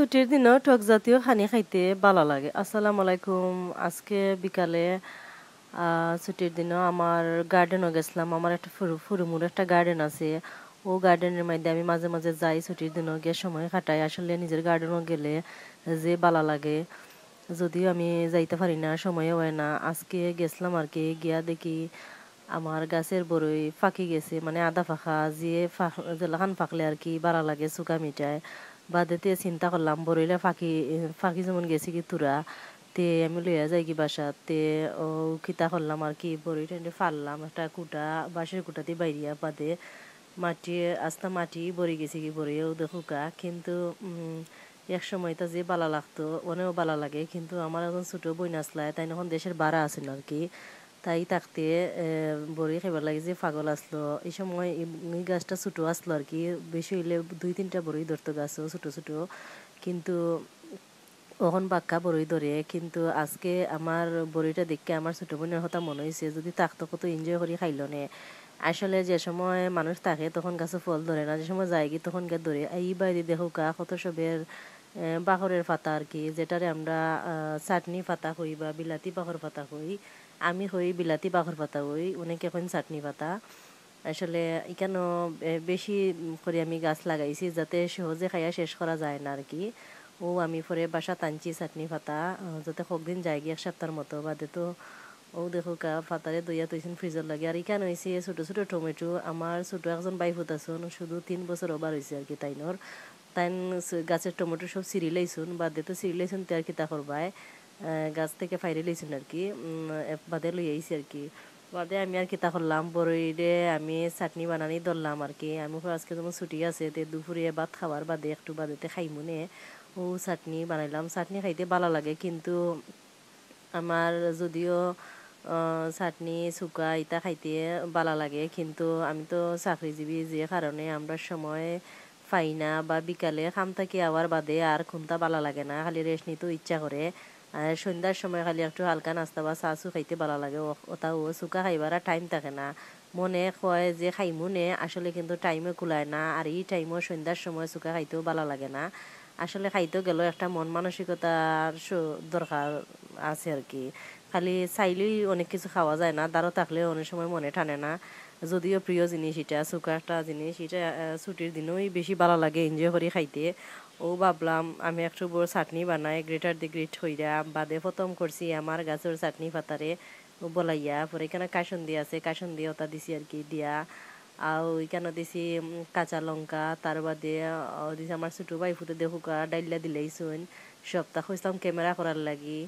ছুটির দিনও টক জাতীয় খানি খাইতে ভালো লাগে আসসালামু আলাইকুম আজকে বিকালে ছুটির দিনও আমার গার্ডেনও গেছিলাম আমার একটা ফুরু ফুরুমুর একটা গার্ডেন আছে ও গার্ডেনের মধ্যে আমি মাঝে মাঝে যাই ছুটির দিনও গিয়ে সময় কাটাই আসলে নিজের গার্ডেনও গেলে যে ভালো লাগে যদিও আমি যাইতে পারি না সময় হয় না আজকে গেছিলাম আর কি গিয়া দেখি আমার গাছের বড়ই ফাঁকি গেছে মানে আধা ফাঁকা যে ফাঁক জেলাখান ফাঁকলে আর কি বাড়া লাগে সুকা মিটায় বাদেতে চিন্তা করলাম বরইলে ফাঁকি ফাঁকি যেমন গেছি কি তুরা তে আমি লইয়া যাই কি বাসা তে ও কিতা করলাম আর কি বরই টেন্ডে ফাললাম একটা কুটা বাঁশের কুটাতে বাইরিয়া বাদে মাটি আস্তা মাটি বরি গেছি কি বরে বড়িও দেখুকা কিন্তু এক সময় তা যে বালা লাগতো অনেকও বালা লাগে কিন্তু আমার এখন ছোটো বই নাচলায় তাই এখন দেশের বাড়া আছে আর কি তাই থাকতে বড়ি খেবার লাগে যে পাগল আসলো এই সময় এই গাছটা ছোটো আসলো আর কি বেশি হইলে দুই তিনটা বড়ি ধরতো গাছও ছোটো ছোটো কিন্তু ওখন পাক্কা বড়ই ধরে কিন্তু আজকে আমার বড়িটা দেখে আমার ছোটো বোনের হতা মনে হয়েছে যদি থাকতো কত এনজয় করি খাইল নে আসলে যে সময় মানুষ থাকে তখন গাছে ফল ধরে না যে সময় যায় কি তখন গা ধরে এই বাইরে দেখো কা কত সবের বাহরের পাতা আর কি যেটারে আমরা চাটনি পাতা হই বা বিলাতি বাহর পাতা হই আমি হই বিলাতি বাহর পাতা হই অনেকে এখন চাটনি পাতা আসলে এখানেও বেশি করে আমি গাছ লাগাইছি যাতে সহজে খাইয়া শেষ করা যায় না আর কি ও আমি পরে বাসা টানছি চাটনি পাতা যাতে দিন যায় গিয়ে এক সপ্তাহের মতো বাদে তো ও দেখো কা ফাতারে দইয়া তৈছেন ফ্রিজর লাগে আর ইখান হয়েছে ছোটো ছোটো টমেটো আমার ছোটো একজন বাইফুত আছেন শুধু তিন বছর ওভার হয়েছে আর কি তাইনোর তাই গাছের টমেটো সব সিরি লাইছুন বাদে তো সিঁড়ি লাইছুন তো আর কি তা করবাই গাছ থেকে ফাইরে লাইছুন আর কি বাদে লই আইছি আর কি বাদে আমি আর কি তা করলাম বড়ইরে আমি চাটনি বানানি ধরলাম আর কি আমি আজকে যেমন ছুটি আছে তে দুপুরে ভাত খাবার বাদে একটু বাদেতে খাইমুনে ও চাটনি বানাইলাম চাটনি খাইতে ভালো লাগে কিন্তু আমার যদিও চাটনি চুকা ইটা খাইতে ভালো লাগে কিন্তু আমি তো চাকরিজীবী যে কারণে আমরা সময় পাই না বা বিকালে খাম থাকি আবার বাদে আর খুনতা ভালো লাগে না খালি রেস্ট নিতেও ইচ্ছা করে আর সন্ধ্যার সময় খালি একটু হালকা নাস্তা বা চা চু খাইতে ভালো লাগে ওটাও চুকা খাইবার আর টাইম থাকে না মনে কয় যে খাইমু নে আসলে কিন্তু টাইমে কুলায় না আর এই টাইমও সন্ধ্যার সময় চুকা খাইতেও ভালো লাগে না আসলে খাইতেও গেলেও একটা মন মানসিকতার দরকার আছে আর কি খালি চাইলেই অনেক কিছু খাওয়া যায় না তারও থাকলে অনেক সময় মনে টানে না যদিও প্রিয় জিনিস এটা চুকা একটা জিনিস এটা ছুটির দিনই বেশি ভালো লাগে এনজয় করে খাইতে ও ভাবলাম আমি একটু বড় চাটনি বানাই গ্রেটার দি গ্রেট হইরা বাদে প্রথম করছি আমার গাছের চাটনি পাতারে ও বলাইয়া পরে এখানে কাসন দিয়ে আছে কাসন দিয়ে ওটা দিছি আর কি দিয়া আর ওইখানে দিছি কাঁচা লঙ্কা তার বাদে দিছি আমার ছোটো ভাই ফুটে দেখুকা ডাইলা শুন সপ্তাহ হইতাম ক্যামেরা করার লাগি